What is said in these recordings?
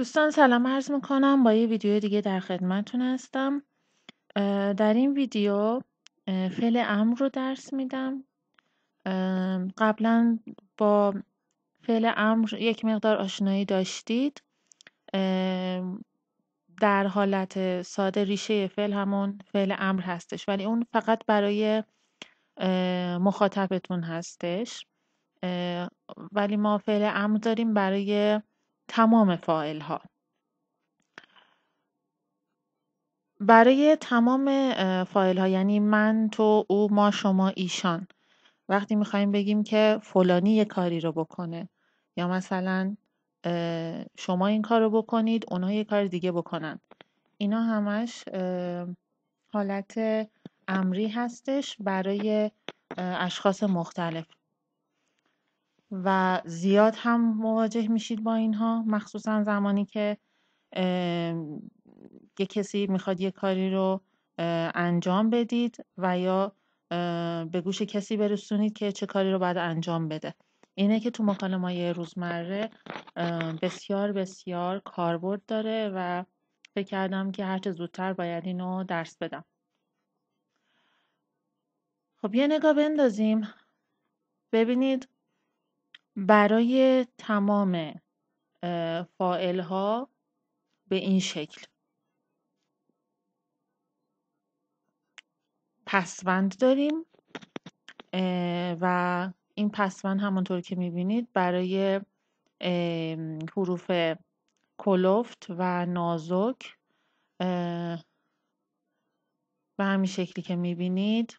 دوستان سلام عرض میکنم با یه ویدیو دیگه در خدمتون هستم در این ویدیو فعل امر رو درس میدم قبلا با فعل امر یک مقدار آشنایی داشتید در حالت ساده ریشه فعل همون فعل امر هستش ولی اون فقط برای مخاطبتون هستش ولی ما فعل امر داریم برای تمام فائل ها برای تمام فایل ها یعنی من تو او ما شما ایشان وقتی میخوایم بگیم که فلانی یه کاری رو بکنه یا مثلا شما این کار رو بکنید اونها یه کار دیگه بکنن اینا همش حالت امری هستش برای اشخاص مختلف و زیاد هم مواجه میشید با اینها مخصوصا زمانی که یه کسی میخواد یه کاری رو انجام بدید و یا به گوش کسی برسونید که چه کاری رو باید انجام بده اینه که تو مکالمه روزمره بسیار بسیار کاربرد داره و فکر کردم که هرچه زودتر باید اینو درس بدم خب یه نگاه بندازیم ببینید برای تمام فائل ها به این شکل پسوند داریم و این پسوند همانطور که میبینید برای حروف کلوفت و نازک به همین شکلی که میبینید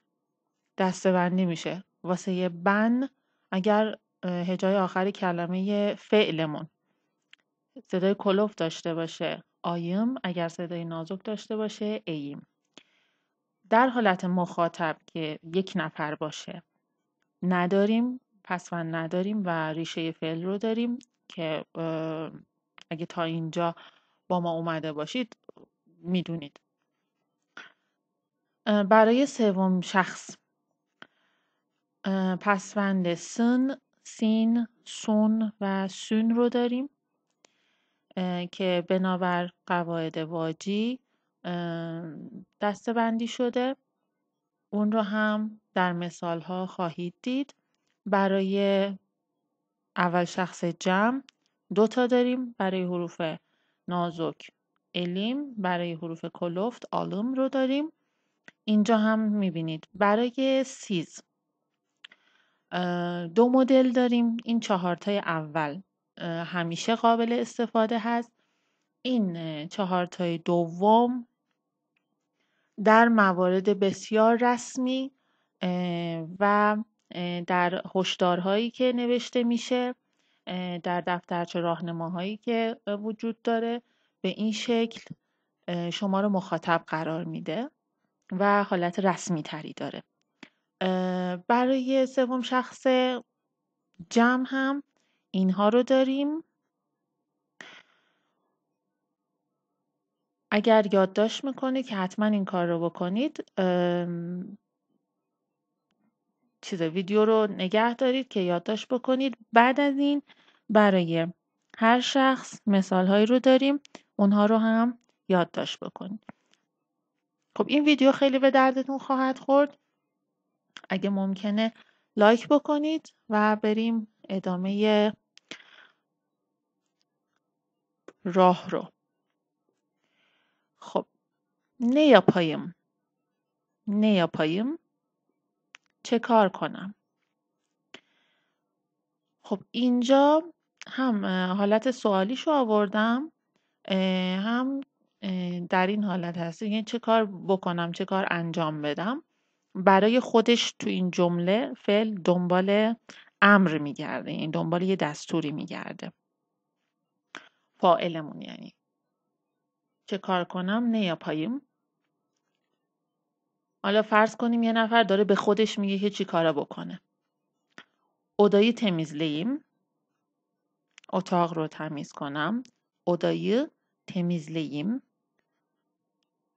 دستبندی میشه واسه یه بن اگر هجای آخر کلمه فعلمون صدای کلوف داشته باشه آیم اگر صدای نازک داشته باشه ایم در حالت مخاطب که یک نفر باشه نداریم پسوند نداریم و ریشه فعل رو داریم که اگه تا اینجا با ما اومده باشید میدونید برای سوم شخص پسوند سن سین، سون و سون رو داریم که بنابر قواعد واجی دسته بندی شده اون رو هم در مثال ها خواهید دید برای اول شخص جمع دو تا داریم برای حروف نازک الیم برای حروف کلفت آلم رو داریم اینجا هم میبینید برای سیز دو مدل داریم این چهارتای اول همیشه قابل استفاده هست این چهارتای دوم در موارد بسیار رسمی و در هشدارهایی که نوشته میشه در دفترچه راهنماهایی که وجود داره به این شکل شما رو مخاطب قرار میده و حالت رسمی تری داره برای سوم شخص جمع هم اینها رو داریم اگر یادداشت میکنید که حتما این کار رو بکنید چیز ویدیو رو نگه دارید که یادداشت بکنید بعد از این برای هر شخص مثال هایی رو داریم اونها رو هم یادداشت بکنید خب این ویدیو خیلی به دردتون خواهد خورد اگه ممکنه لایک بکنید و بریم ادامه راه رو خب نه یا پایم نه چه کار کنم خب اینجا هم حالت سوالیشو آوردم هم در این حالت هست یعنی چه کار بکنم چه کار انجام بدم برای خودش تو این جمله فعل دنبال امر میگرده یعنی دنبال یه دستوری میگرده فائلمون یعنی چه کار کنم نه یا پاییم؟ حالا فرض کنیم یه نفر داره به خودش میگه که چی کارا بکنه ادایی تمیزلیم اتاق رو تمیز کنم ادایی تمیزلیم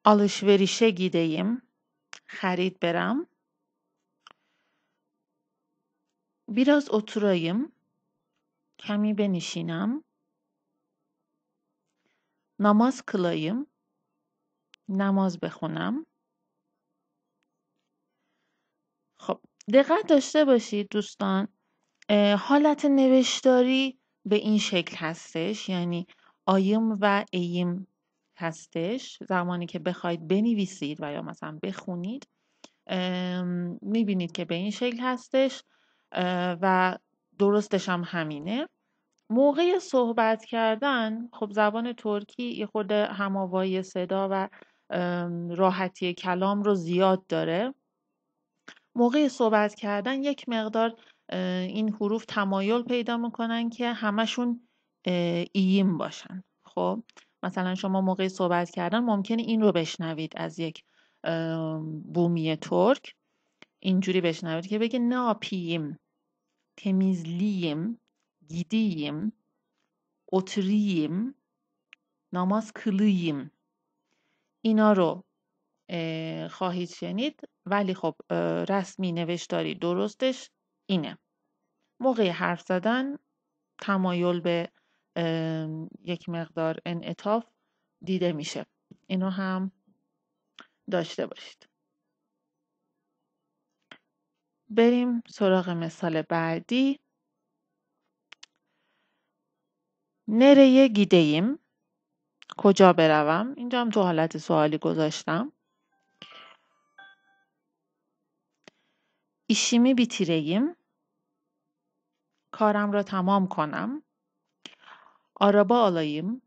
آلشوریشه گیدهیم خرید برم بیراز oturayım. کمی بنشینم. نماز کلایم. نماز بخونم. خب دقت داشته باشید دوستان حالت نوشتاری به این شکل هستش یعنی آیم و ایم هستش زمانی که بخواید بنویسید و یا مثلا بخونید میبینید که به این شکل هستش و درستش هم همینه موقع صحبت کردن خب زبان ترکی یه خود هماوایی صدا و راحتی کلام رو زیاد داره موقع صحبت کردن یک مقدار این حروف تمایل پیدا میکنن که همشون ایم باشن خب مثلا شما موقع صحبت کردن ممکنه این رو بشنوید از یک بومی ترک اینجوری بشنوید که بگه ناپیم تمیزلییم گیدیم، اتریم، نماز کلیم. اینا رو خواهید شنید ولی خب رسمی نوشتاری درستش اینه. موقع حرف زدن تمایل به یک مقدار انعطاف دیده میشه اینو هم داشته باشید بریم سراغ مثال بعدی نره ایم کجا بروم اینجا هم تو حالت سوالی گذاشتم ایشیمی ایم کارم را تمام کنم araba آلاییم،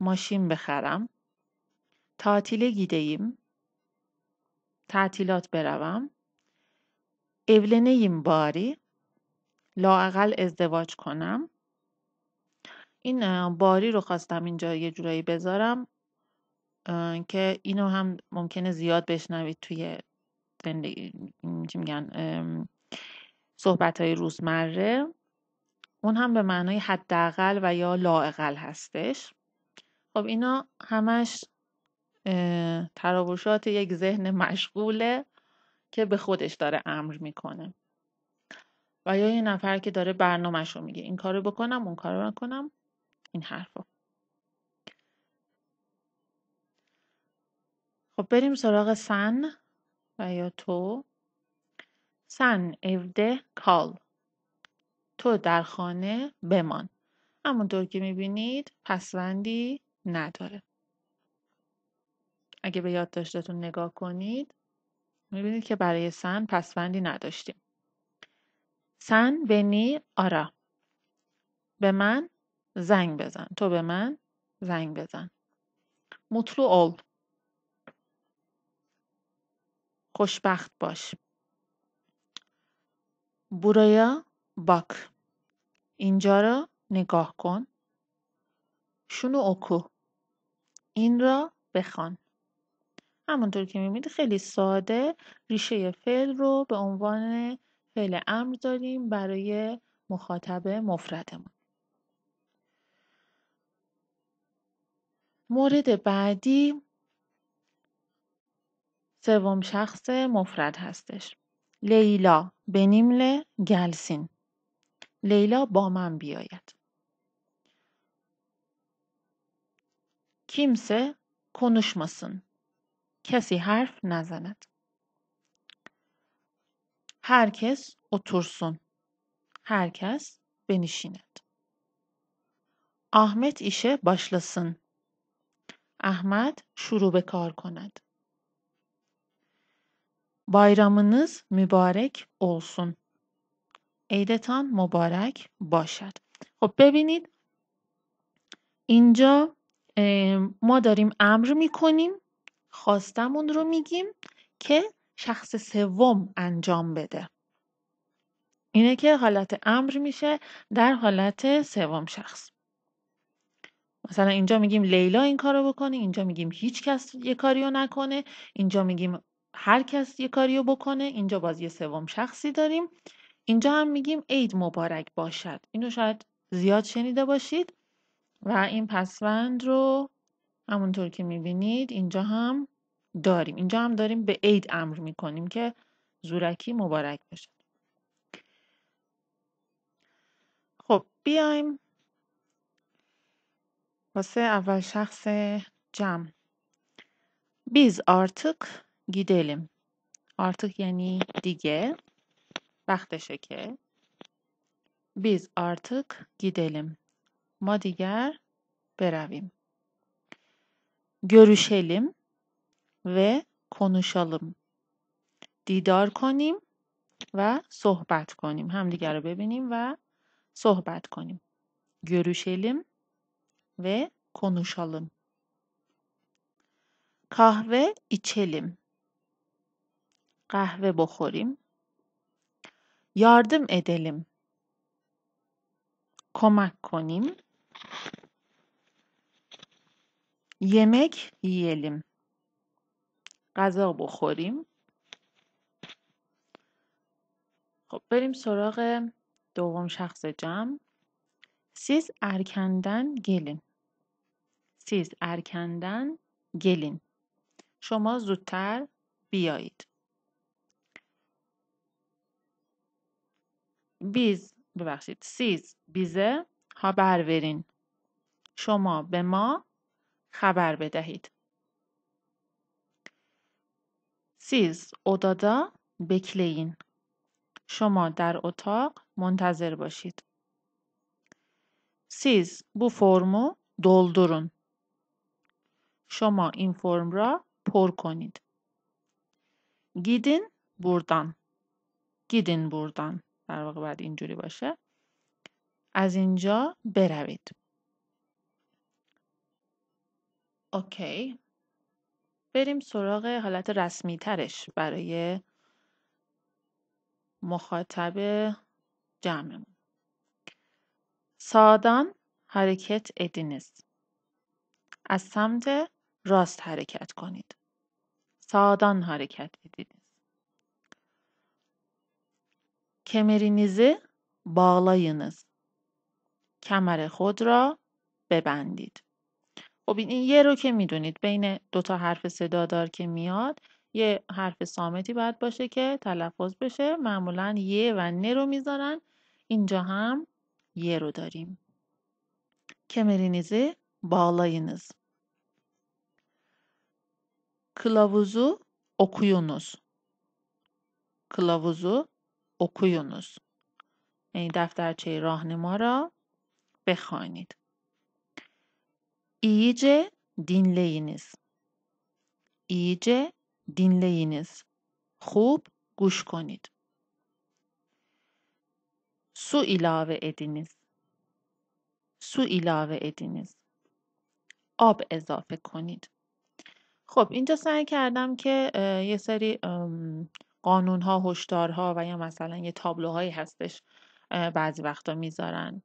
ماشین بخرم، tatile gideyim, تعطیلات بروم، evleneyim باری، لاقل ازدواج کنم. این باری رو خواستم اینجا یه جورایی بذارم که اینو هم ممکنه زیاد بشنوید توی زندگی میگن صحبت های روزمره اون هم به معنای حداقل و یا لاعقل هستش خب اینا همش تراوشات یک ذهن مشغوله که به خودش داره امر میکنه و یا یه نفر که داره برنامهش رو میگه این کارو بکنم اون کارو بکنم این حرفا خب بریم سراغ سن و یا تو سن افده کال تو در خانه بمان همونطور که میبینید پسوندی نداره اگه به یادداشتتون نگاه کنید میبینید که برای سن پسوندی نداشتیم سن بنی آرا به من زنگ بزن تو به من زنگ بزن مطلو اول خوشبخت باش بورaya باک، اینجا را نگاه کن. شونو اوکو. این را بخوان. همونطور که میبینید خیلی ساده ریشه فعل رو به عنوان فعل امر داریم برای مخاطب مفردمون. مورد بعدی سوم شخص مفرد هستش. لیلا بنیمل گلسین لیلا با من بیاید. kimse konuşmasın. Kesi harf nazanet. Herkes otursun. Herkes benişinet. Ahmet işe başlasın. Ahmet şurube kar konad. Bayramınız mübarek olsun. عیدتان مبارک باشد خب ببینید اینجا ما داریم امر میکنیم خواستمون رو میگیم که شخص سوم انجام بده اینه که حالت امر میشه در حالت سوم شخص مثلا اینجا میگیم لیلا این کارو بکنه اینجا میگیم هیچ کس یه کاریو نکنه اینجا میگیم هر کس یه کاریو بکنه اینجا باز یه سوم شخصی داریم اینجا هم میگیم عید مبارک باشد اینو شاید زیاد شنیده باشید و این پسوند رو همونطور که میبینید اینجا هم داریم اینجا هم داریم به عید امر میکنیم که زورکی مبارک باشد خب بیایم واسه اول شخص جمع بیز آرتق گیدلیم آرتق یعنی دیگه وقتشه که بیز artık gidelim ما دیگر برویم görüşelim و konuşalım دیدار کنیم و صحبت کنیم همدیگر رو ببینیم و صحبت کنیم görüşelim و konuşalım قهوه içelim قهوه بخوریم Yardım edelim. کمک کنیم یمک یلیم غذا بخوریم خب بریم سراغ دوم شخص جمع. سیز ارکندن گلین سیز ارکندن گلین شما زودتر بیایید بیز ببخشید سیز بیزه خبر برین شما به ما خبر بدهید سیز ادادا بکلین شما در اتاق منتظر باشید سیز بو فرمو doldurun شما این فرم را پر کنید گیدین بردان. گیدین بردان. در واقع باید اینجوری باشه از اینجا بروید اوکی بریم سراغ حالت رسمی ترش برای مخاطب جمعمون سادان حرکت ادینیز از سمت راست حرکت کنید سادان حرکت ادینست. کمرینیزه bağlayınız. کمر خود را ببندید. خب این یه رو که میدونید بین دو تا حرف صدادار که میاد یه حرف سامتی باید باشه که تلفظ بشه معمولا یه و نه رو میذارن اینجا هم یه رو داریم kemerinizi bağlayınız. کلاوزو okuyunuz. کلاوزو اوکویونوس یعنی دفترچه راهنما را بخوانید ایج دینلینیس ایج دینلینیس خوب گوش کنید سو ایلاوه ادینیز. سو ایلاوه ادینیز آب اضافه کنید خب اینجا سعی کردم که یه سری هشدار ها و یا مثلا یه تابلوهایی هستش بعضی وقتا میذارن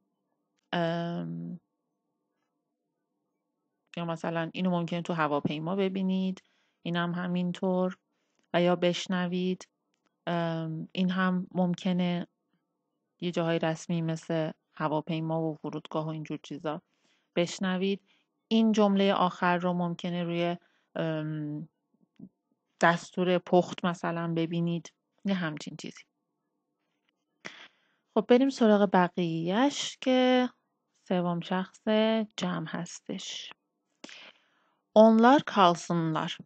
یا مثلا اینو ممکنه تو هواپیما ببینید اینم هم همینطور و یا بشنوید این هم ممکنه یه جاهای رسمی مثل هواپیما و فرودگاه و اینجور چیزا بشنوید این جمله آخر رو ممکنه روی دستور پخت مثلا ببینید یه همچین چیزی خب بریم سراغ بقیهش که سوم شخص جمع هستش اونلار کالسونلار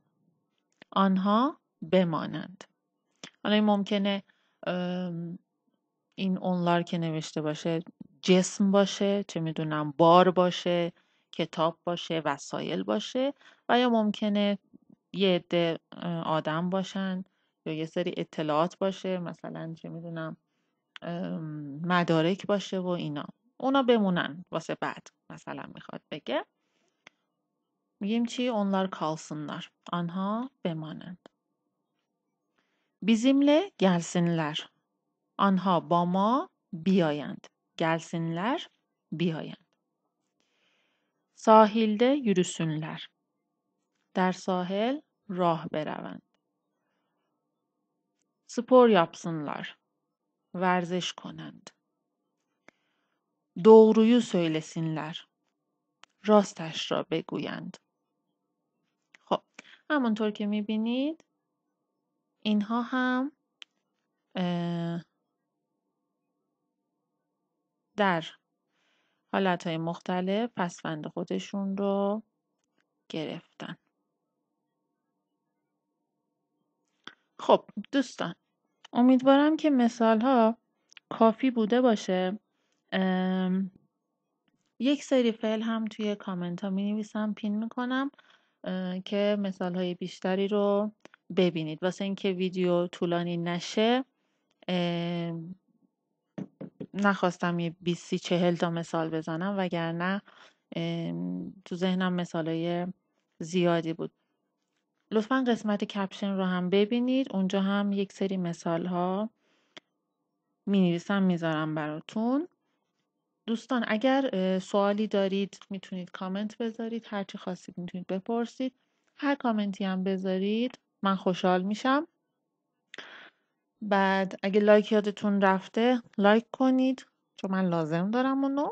آنها بمانند حالا ممکنه این اونلار که نوشته باشه جسم باشه چه میدونم بار باشه کتاب باشه وسایل باشه و یا ممکنه یه عده آدم باشن یا یه سری اطلاعات باشه مثلا چه میدونم مدارک باشه و اینا اونا بمونن واسه بعد مثلا میخواد بگه میگیم چی اونلار کالسنلر آنها بمانند بیزیمله گلسنلر آنها با ما بیایند گلسنلر بیایند ساحیلده یوروسونلر در ساحل راه بروند. سپور یابسنلار ورزش کنند. Doğruyu سینلر راستش را بگویند. خب همونطور که میبینید اینها هم در حالتهای مختلف پسفند خودشون رو گرفتن. خب دوستان امیدوارم که مثال ها کافی بوده باشه یک سری فعل هم توی کامنت ها می نویسم پین میکنم که مثال های بیشتری رو ببینید واسه اینکه ویدیو طولانی نشه نخواستم یه 20 چهل تا مثال بزنم وگرنه تو ذهنم مثال های زیادی بود لطفا قسمت کپشن رو هم ببینید اونجا هم یک سری مثال ها می نویسم میذارم براتون دوستان اگر سوالی دارید میتونید کامنت بذارید چی خواستید میتونید بپرسید هر کامنتی هم بذارید من خوشحال میشم بعد اگه لایک یادتون رفته لایک کنید چون من لازم دارم اونو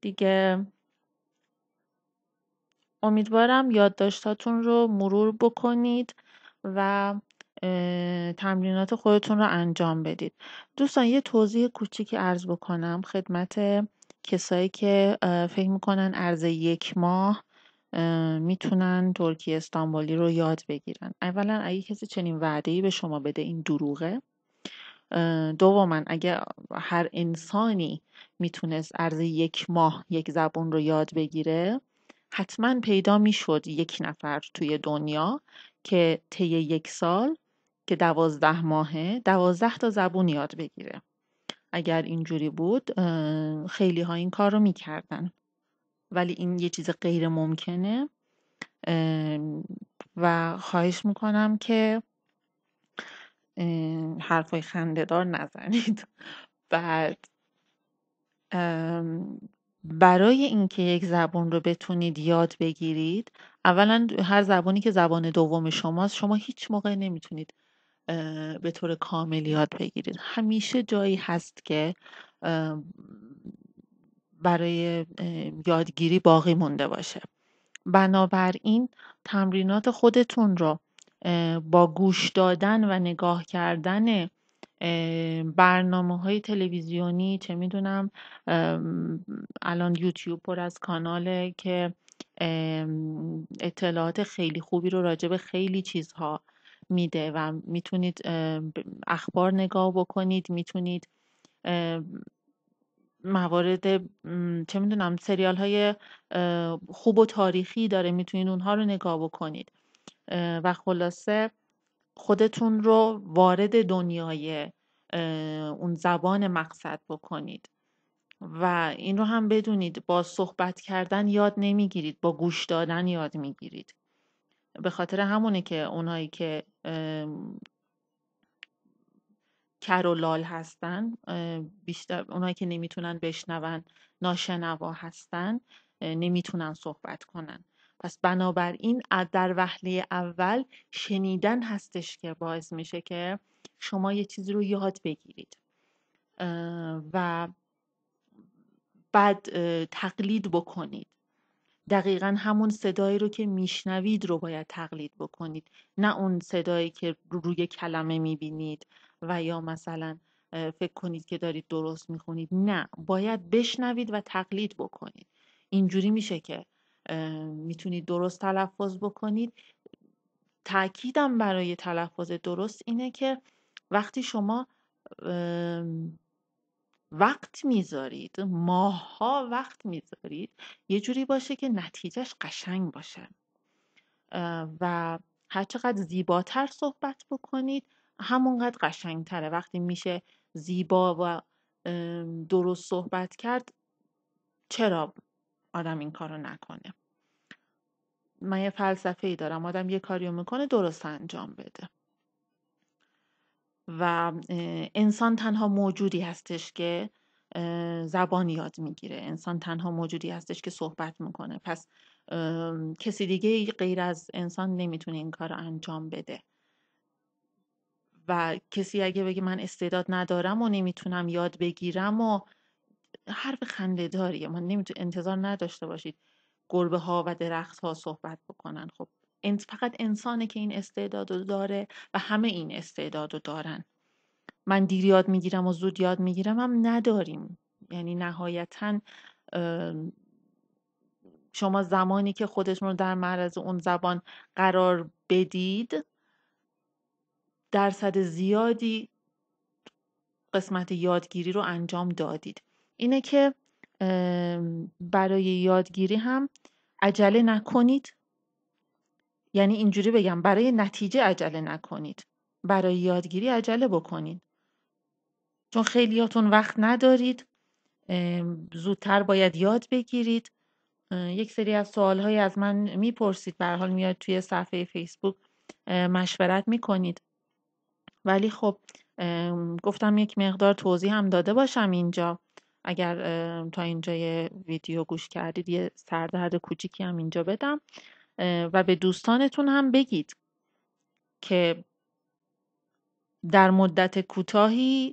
دیگه امیدوارم یادداشتاتون رو مرور بکنید و تمرینات خودتون رو انجام بدید دوستان یه توضیح کوچیکی ارز بکنم خدمت کسایی که فکر میکنن ارز یک ماه میتونن ترکی استانبولی رو یاد بگیرن اولا اگه کسی چنین وعده به شما بده این دروغه دوما اگه هر انسانی میتونست ارز یک ماه یک زبون رو یاد بگیره حتما پیدا می شد یک نفر توی دنیا که طی یک سال که دوازده ماهه دوازده تا زبون یاد بگیره اگر اینجوری بود خیلی ها این کار رو میکردن ولی این یه چیز غیر ممکنه و خواهش میکنم که حرفای خندهدار نزنید بعد برای اینکه یک زبان رو بتونید یاد بگیرید اولا هر زبانی که زبان دوم شماست شما هیچ موقع نمیتونید به طور کامل یاد بگیرید همیشه جایی هست که برای یادگیری باقی مونده باشه بنابراین تمرینات خودتون رو با گوش دادن و نگاه کردن برنامه های تلویزیونی چه میدونم الان یوتیوب پر از کاناله که اطلاعات خیلی خوبی رو راجع به خیلی چیزها میده و میتونید اخبار نگاه بکنید میتونید موارد چه میدونم سریال های خوب و تاریخی داره میتونید اونها رو نگاه بکنید و خلاصه خودتون رو وارد دنیای اون زبان مقصد بکنید و این رو هم بدونید با صحبت کردن یاد نمیگیرید با گوش دادن یاد میگیرید به خاطر همونه که اونایی که کر و لال هستن بیشتر اونایی که نمیتونن بشنون ناشنوا هستن نمیتونن صحبت کنن پس بنابراین در وحله اول شنیدن هستش که باعث میشه که شما یه چیزی رو یاد بگیرید و بعد تقلید بکنید دقیقا همون صدایی رو که میشنوید رو باید تقلید بکنید نه اون صدایی که روی کلمه میبینید و یا مثلا فکر کنید که دارید درست میخونید نه باید بشنوید و تقلید بکنید اینجوری میشه که میتونید درست تلفظ بکنید تاکیدم برای تلفظ درست اینه که وقتی شما وقت میذارید ماها وقت میذارید یه جوری باشه که نتیجهش قشنگ باشه و هرچقدر زیباتر صحبت بکنید همونقدر تره وقتی میشه زیبا و درست صحبت کرد چرا آدم این کارو نکنه من یه فلسفه ای دارم آدم یه کاریو میکنه درست انجام بده و انسان تنها موجودی هستش که زبان یاد میگیره انسان تنها موجودی هستش که صحبت میکنه پس کسی دیگه غیر از انسان نمیتونه این کار رو انجام بده و کسی اگه بگه من استعداد ندارم و نمیتونم یاد بگیرم و حرف خنده داریه ما نمیتون انتظار نداشته باشید گربه ها و درخت ها صحبت بکنن خب فقط انسانه که این استعداد رو داره و همه این استعداد رو دارن من دیر یاد میگیرم و زود یاد میگیرم هم نداریم یعنی نهایتا شما زمانی که خودتون رو در معرض اون زبان قرار بدید درصد زیادی قسمت یادگیری رو انجام دادید اینه که برای یادگیری هم عجله نکنید یعنی اینجوری بگم برای نتیجه عجله نکنید برای یادگیری عجله بکنید چون خیلیاتون وقت ندارید زودتر باید یاد بگیرید یک سری از سوالهایی از من میپرسید به حال میاد توی صفحه فیسبوک مشورت میکنید ولی خب گفتم یک مقدار توضیح هم داده باشم اینجا اگر تا یه ویدیو گوش کردید یه سردرد کوچیکی هم اینجا بدم و به دوستانتون هم بگید که در مدت کوتاهی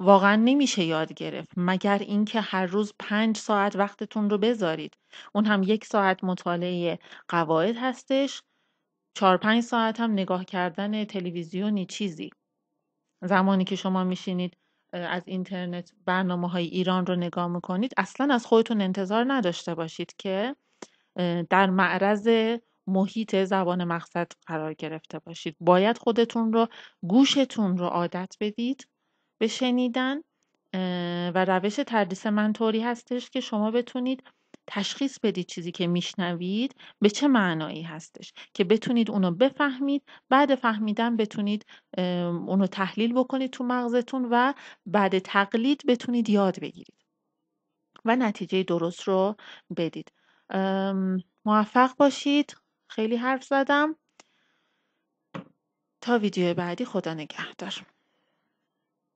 واقعا نمیشه یاد گرفت مگر اینکه هر روز پنج ساعت وقتتون رو بذارید اون هم یک ساعت مطالعه قواعد هستش چهار پنج ساعت هم نگاه کردن تلویزیونی چیزی زمانی که شما میشینید از اینترنت برنامه های ایران رو نگاه میکنید اصلا از خودتون انتظار نداشته باشید که در معرض محیط زبان مقصد قرار گرفته باشید باید خودتون رو گوشتون رو عادت بدید به شنیدن و روش تدریس من طوری هستش که شما بتونید تشخیص بدید چیزی که میشنوید به چه معنایی هستش که بتونید اونو بفهمید بعد فهمیدن بتونید اونو تحلیل بکنید تو مغزتون و بعد تقلید بتونید یاد بگیرید و نتیجه درست رو بدید موفق باشید خیلی حرف زدم تا ویدیو بعدی خدا نگهدار